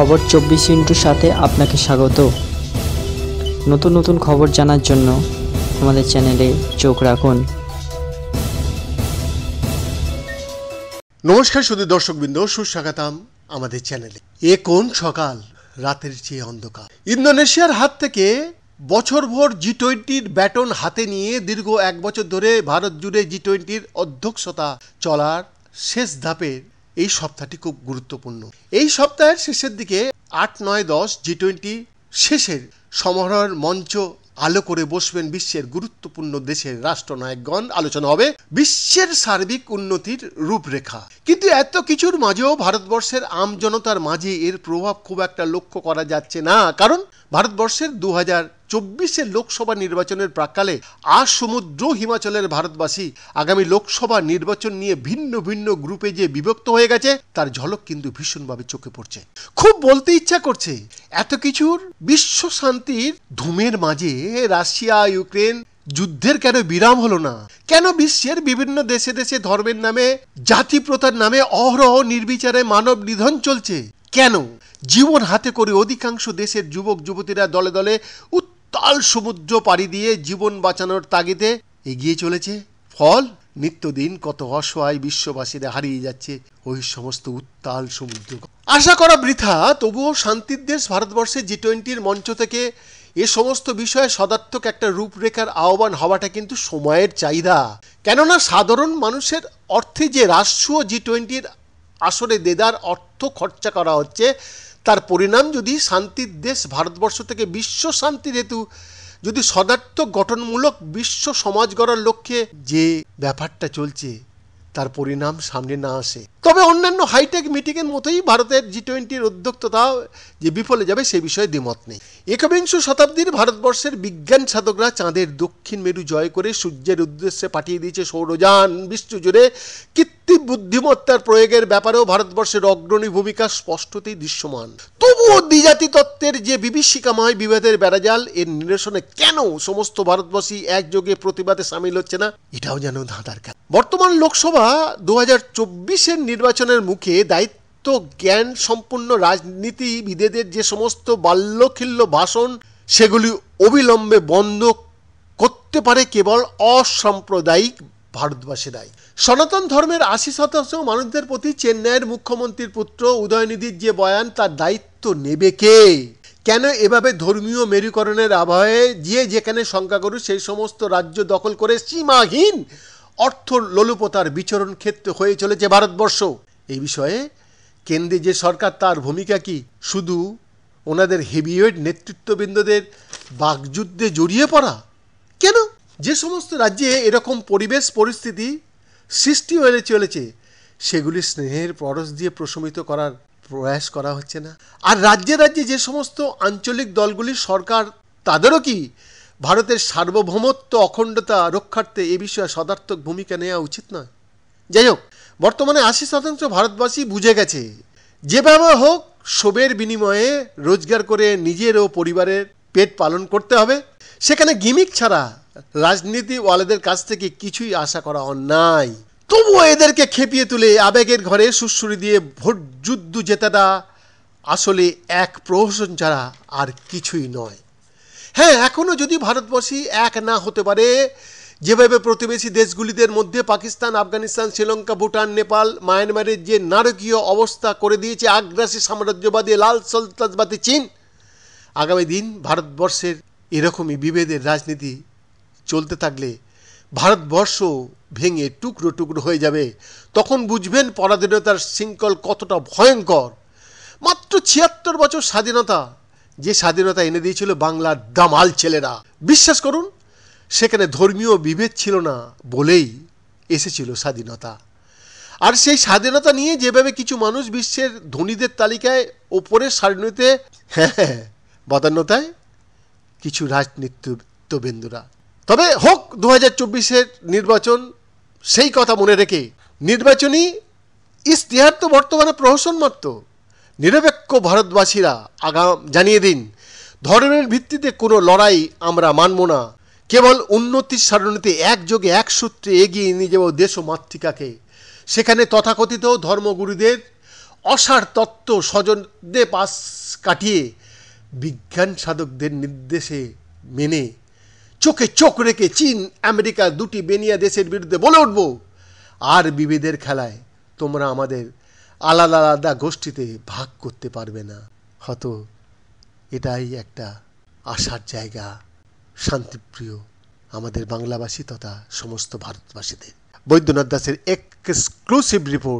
খবর চব্বিশ ইন্টুর সাথে আপনাকে স্বাগত নতুন নতুন খবর জানার জন্য আমাদের চ্যানেলে চোখ রাখুন নমস্কার শুধু দর্শকবৃন্দ সুস্বাগতাম আমাদের চ্যানেলে এ কোন সকাল রাতের চেয়ে অন্ধকার ইন্দোনেশিয়ার হাত থেকে বছরভর জি টোয়েন্টির ব্যাটন হাতে নিয়ে দীর্ঘ এক বছর ধরে ভারত জুড়ে জি টোয়েন্টির অধ্যক্ষতা চলার শেষ ধাপের এই সপ্তাহটি খুব গুরুত্বপূর্ণ এই সপ্তাহের শেষের দিকে আট নয় দশ জি টোয়েন্টি শেষের সমারোহের মঞ্চ আলো করে বসবেন বিশ্বের গুরুত্বপূর্ণ দেশের রাষ্ট্রনায়কগণ আলোচনা হবে বিশ্বের সার্বিক উন্নতির রূপরেখা কিন্তু এত কিছুর মাঝেও ভারতবর্ষের আমজনতার মাঝে এর প্রভাব খুব একটা লক্ষ্য করা যাচ্ছে না কারণ ভারতবর্ষের দু হাজার চব্বিশের লোকসভা নির্বাচনের প্রাককালে আজ সমুদ্র হিমাচলের ভারতবাসী আগামী লোকসভা নির্বাচন নিয়ে ভিন্ন ভিন্ন গ্রুপে যে বিভক্ত হয়ে গেছে তার ঝলক কিন্তু ভীষণভাবে চোখে পড়ছে খুব বলতে ইচ্ছা করছে এত কিছুর বিশ্ব শান্তির ধুমের মাঝে রাশিয়া ইউক্রেন যুদ্ধের কেন বিরাম হলো না কেন বিশ্বের বিভিন্ন দেশে দেশে ধর্মের নামে জাতিপ্রথার নামে অহরহ নির্বিচারে মানব নিধন চলছে কেন জীবন হাতে করে অধিকাংশ দেশের যুবক যুবতীরা দলে দলে উত্তাল সমুদ্র পাড়ি দিয়ে জীবন বাঁচানোর তাগিদে এগিয়ে চলেছে ফল নিত্যদিন কত অসহায় বিশ্ববাসীরা হারিয়ে যাচ্ছে ওই সমস্ত উত্তাল সমুদ্র আশা করা বৃথা তবুও শান্তির দেশ ভারতবর্ষে জি টোয়েন্টির মঞ্চ থেকে এ সমস্ত বিষয়ে সদার্থক একটা রূপরেখার আহ্বান হওয়াটা কিন্তু সময়ের চাহিদা কেননা সাধারণ মানুষের অর্থে যে রাষ্ট্রীয় জি টোয়েন্টির আসরে দেদার অর্থ খরচা করা হচ্ছে তার পরিণাম যদি শান্তির দেশ ভারতবর্ষ থেকে বিশ্ব শান্তির হেতু যদি সদার্থ গঠনমূলক বিশ্ব সমাজ গড়ার লক্ষ্যে যে ব্যাপারটা চলছে তার পরিণাম সামনে না আসে তবে অন্যান্য হাইটেক মিটিংয়ের মতোই ভারতের জি টোয়েন্টির উদ্যোক্ততা যে বিফলে যাবে সে বিষয়ে দ্বিমত নেই একবিংশ শতাব্দীর ভারতবর্ষের বিজ্ঞান সাধকরা চাঁদের দক্ষিণ মেরু জয় করে সূর্যের উদ্দেশ্যে পাঠিয়ে দিয়েছে সৌরযান বিশ্বজুড়ে কৃত্রিম বুদ্ধিমত্তার প্রয়োগের ব্যাপারেও ভারতবর্ষের অগ্রণী ভূমিকা স্পষ্টতেই দৃশ্যমান তবুও দ্বিজাতি তত্ত্বের যে বিভীষিকাময় বিভেদের বেড়াজাল এর নিরসনে কেন সমস্ত ভারতবাসী একযোগে প্রতিবাদে সামিল হচ্ছে না এটাও যেন ধাঁধার কাজ বর্তমান লোকসভা দু হাজার চব্বিশের নির্বাচনের মুখে দায়িত্ব জ্ঞান সম্পন্ন রাজনীতিবিদেদের যে সমস্ত বাল্যখিল্য ভাষণ সেগুলি অবিলম্বে বন্ধ করতে পারে কেবল অসাম্প্রদায়িক ভারতবাসীরাই সনাতন ধর্মের আশি শতাংশ মানুষদের প্রতি চেন্নাইয়ের মুখ্যমন্ত্রীর পুত্র উদয়নিধির যে বয়ান তার দায়িত্ব নেবে কে কেন এভাবে ধর্মীয় মেরুকরণের আবহে যে যেখানে শঙ্কা করু সেই সমস্ত রাজ্য দখল করে সীমাহীন অর্থ লোলুপতার বিচরণ ক্ষেত্র হয়ে চলেছে ভারতবর্ষ এই বিষয়ে কেন্দ্রে যে সরকার তার ভূমিকা কি শুধু ওনাদের হেভিওয়েট নেতৃত্ববৃন্দদের বাকযুদ্ধে জড়িয়ে পড়া কেন যে সমস্ত রাজ্যে এরকম পরিবেশ পরিস্থিতি সৃষ্টি হয়ে চলেছে সেগুলি স্নেহের পরশ দিয়ে প্রশমিত করার প্রয়াস করা হচ্ছে না আর রাজ্যে রাজ্যে যে সমস্ত আঞ্চলিক দলগুলি সরকার তাদেরও কি ভারতের সার্বভৌমত্ব অখণ্ডতা রক্ষার্থে এ বিষয়ে সদার্থক ভূমিকা নেওয়া উচিত নয় যাই হোক বর্তমানে আশি শতাংশ ভারতবাসী বুঝে গেছে যেভাবে হোক শোবের বিনিময়ে রোজগার করে নিজের ও পরিবারের পেট পালন করতে হবে সেখানে গিমিক ছাড়া রাজনীতিওয়ালাদের কাছ থেকে কিছুই আশা করা অন্যায় তবুও এদেরকে খেপিয়ে তুলে আবেগের ঘরে সুশ্রুরি দিয়ে ভোট যুদ্ধ জেতাটা আসলে এক প্রহসন ছাড়া আর কিছুই নয় হ্যাঁ এখনও যদি ভারতবর্ষী এক না হতে পারে যেভাবে প্রতিবেশী দেশগুলিদের মধ্যে পাকিস্তান আফগানিস্তান শ্রীলঙ্কা ভুটান নেপাল মায়ানমারের যে নারকীয় অবস্থা করে দিয়েছে আগ্রাসী সাম্রাজ্যবাদী লাল সন্ত্রাসবাদী চীন আগামী দিন ভারতবর্ষের এরকমই বিভেদের রাজনীতি চলতে থাকলে ভারতবর্ষ ভেঙে টুকরো টুকরো হয়ে যাবে তখন বুঝবেন পরাধীনতার শৃঙ্খল কতটা ভয়ঙ্কর মাত্র ছিয়াত্তর বছর স্বাধীনতা যে স্বাধীনতা এনে দিয়েছিল বাংলার দামাল ছেলেরা বিশ্বাস করুন সেখানে ধর্মীয় বিভেদ ছিল না বলেই এসেছিল স্বাধীনতা আর সেই স্বাধীনতা নিয়ে যেভাবে কিছু মানুষ বিশ্বের ধনীদের তালিকায় ওপরের সারণীতে হ্যাঁ, হ্যাঁ বদান্যতায় কিছু রাজনীতিত্ববেন্দুরা তবে হোক দু হাজার নির্বাচন সেই কথা মনে রেখে নির্বাচনী ইশতেহার তো বর্তমানে প্রহসন মাত্র নিরপেক্ষ ভারতবাসীরা আগাম জানিয়ে দিন ধর্মের ভিত্তিতে কোনো লড়াই আমরা মানব না কেবল উন্নতির সারণীতে একযোগে এক সূত্রে এগিয়ে নিয়ে যাব দেশ মাতৃকাকে সেখানে তথাকথিত ধর্মগুরুদের অসার তত্ত্ব স্বজনদের পাশ কাটিয়ে বিজ্ঞান সাধকদের নির্দেশে মেনে চোখে চোখ রেখে চীন আমেরিকা দুটি বেনিয়া দেশের বিরুদ্ধে বলে উঠব আর বিভেদের খেলায় তোমরা আমাদের আলাদা আলাদা গোষ্ঠীতে ভাগ করতে পারবে না হয়তো এটাই একটা আশার জায়গা শান্তিপ্রিয় আমাদের বাংলাভাষী তথা সমস্ত ভারতবাসীদের বৈদ্যনাথ দাসের এক্সক্লুসিভ রিপোর্ট